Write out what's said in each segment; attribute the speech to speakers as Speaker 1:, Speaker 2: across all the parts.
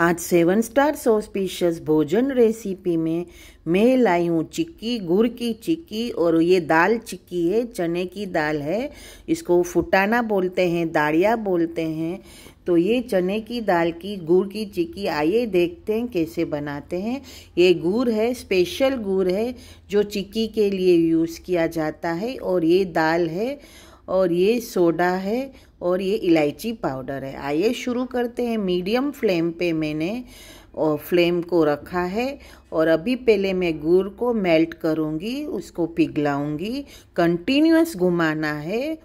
Speaker 1: आज seven star सोस्पिशियस भोजन recipe में मैं लाई हूँ चिक्की गुड़ की चिक्की और ये दाल चिक्की है चने की दाल है इसको फुटाना बोलते हैं दाढ़िया बोलते हैं तो ये चने की दाल की गुड़ की चिक्की आइए देखते हैं कैसे बनाते हैं ये गुड़ है स्पेशल गुड़ है जो चिक्की के लिए यूज़ किया जाता है और ये दाल है और ये सोडा है और ये इलायची पाउडर है आइए शुरू करते हैं मीडियम फ्लेम पे मैंने और फ्लेम को रखा है और अभी पहले मैं गुड़ को मेल्ट करूँगी उसको पिघलाऊँगी कंटिन्यूस घुमाना है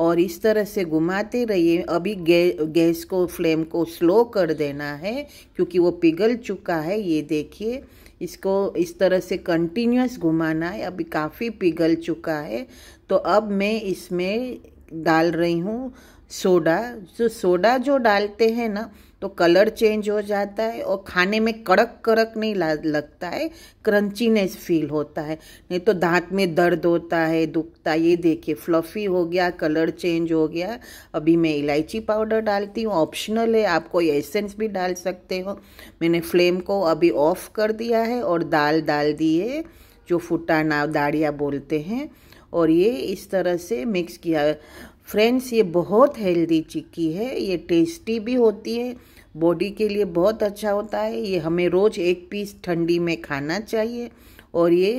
Speaker 1: और इस तरह से घुमाते रहिए अभी गै, गैस को फ्लेम को स्लो कर देना है क्योंकि वो पिघल चुका है ये देखिए इसको इस तरह से कंटिन्यूस घुमाना है अभी काफ़ी पिघल चुका है तो अब मैं इसमें डाल रही हूँ सोडा जो सोडा जो डालते हैं ना तो कलर चेंज हो जाता है और खाने में कड़क कड़क नहीं लगता है क्रंचीनेस फील होता है नहीं तो दांत में दर्द होता है दुखता ये देखिए फ्लफ़ी हो गया कलर चेंज हो गया अभी मैं इलायची पाउडर डालती हूँ ऑप्शनल है आप कोई एसेंस भी डाल सकते हो मैंने फ्लेम को अभी ऑफ कर दिया है और दाल डाल दी है जो फुटाना दाड़िया बोलते हैं और ये इस तरह से मिक्स किया फ्रेंड्स ये बहुत हेल्दी चिक्की है ये टेस्टी भी होती है बॉडी के लिए बहुत अच्छा होता है ये हमें रोज़ एक पीस ठंडी में खाना चाहिए और ये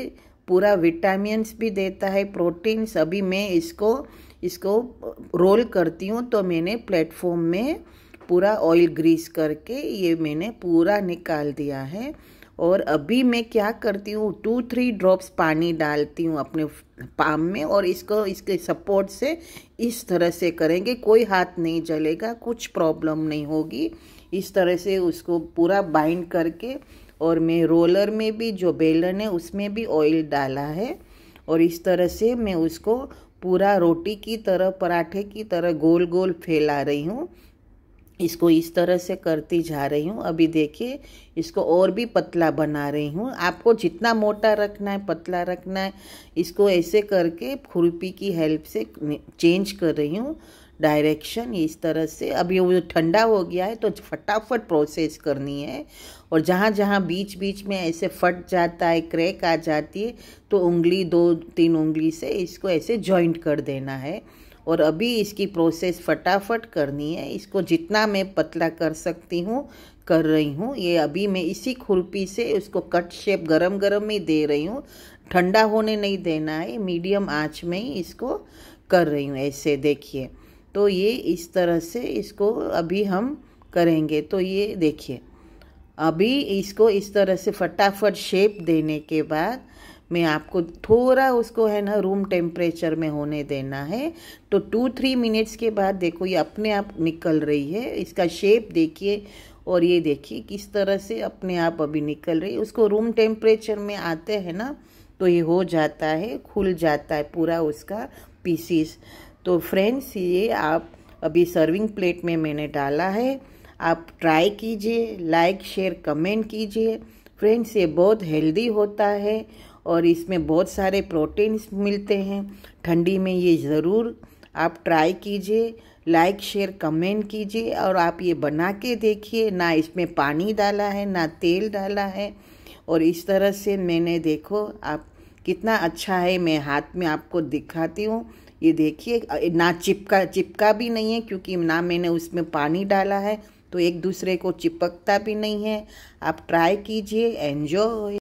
Speaker 1: पूरा विटामिन्स भी देता है प्रोटीन सभी मैं इसको इसको रोल करती हूँ तो मैंने प्लेटफॉर्म में पूरा ऑयल ग्रीस करके ये मैंने पूरा निकाल दिया है और अभी मैं क्या करती हूँ टू थ्री ड्रॉप्स पानी डालती हूँ अपने पाम में और इसको इसके सपोर्ट से इस तरह से करेंगे कोई हाथ नहीं जलेगा कुछ प्रॉब्लम नहीं होगी इस तरह से उसको पूरा बाइंड करके और मैं रोलर में भी जो बेलन है उसमें भी ऑयल डाला है और इस तरह से मैं उसको पूरा रोटी की तरह पराठे की तरह गोल गोल फैला रही हूँ इसको इस तरह से करती जा रही हूँ अभी देखिए इसको और भी पतला बना रही हूँ आपको जितना मोटा रखना है पतला रखना है इसको ऐसे करके खुरपी की हेल्प से चेंज कर रही हूँ डायरेक्शन इस तरह से अभी वो ठंडा हो गया है तो फटाफट प्रोसेस करनी है और जहाँ जहाँ बीच बीच में ऐसे फट जाता है क्रैक आ जाती है तो उंगली दो तीन उंगली से इसको ऐसे जॉइंट कर देना है और अभी इसकी प्रोसेस फटाफट करनी है इसको जितना मैं पतला कर सकती हूँ कर रही हूँ ये अभी मैं इसी खुरपी से उसको कट शेप गरम गरम में दे रही हूँ ठंडा होने नहीं देना है मीडियम आँच में ही इसको कर रही हूँ ऐसे देखिए तो ये इस तरह से इसको अभी हम करेंगे तो ये देखिए अभी इसको इस तरह से फटाफट शेप देने के बाद में आपको थोड़ा उसको है ना रूम टेम्परेचर में होने देना है तो टू थ्री मिनट्स के बाद देखो ये अपने आप निकल रही है इसका शेप देखिए और ये देखिए किस तरह से अपने आप अभी निकल रही है उसको रूम टेम्परेचर में आते हैं ना तो ये हो जाता है खुल जाता है पूरा उसका पीसीस तो फ्रेंड्स ये आप अभी सर्विंग प्लेट में मैंने डाला है आप ट्राई कीजिए लाइक शेयर कमेंट कीजिए फ्रेंड्स ये बहुत हेल्दी होता है और इसमें बहुत सारे प्रोटीन्स मिलते हैं ठंडी में ये ज़रूर आप ट्राई कीजिए लाइक शेयर कमेंट कीजिए और आप ये बना के देखिए ना इसमें पानी डाला है ना तेल डाला है और इस तरह से मैंने देखो आप कितना अच्छा है मैं हाथ में आपको दिखाती हूँ ये देखिए ना चिपका चिपका भी नहीं है क्योंकि ना मैंने उसमें पानी डाला है तो एक दूसरे को चिपकता भी नहीं है आप ट्राई कीजिए एन्जॉय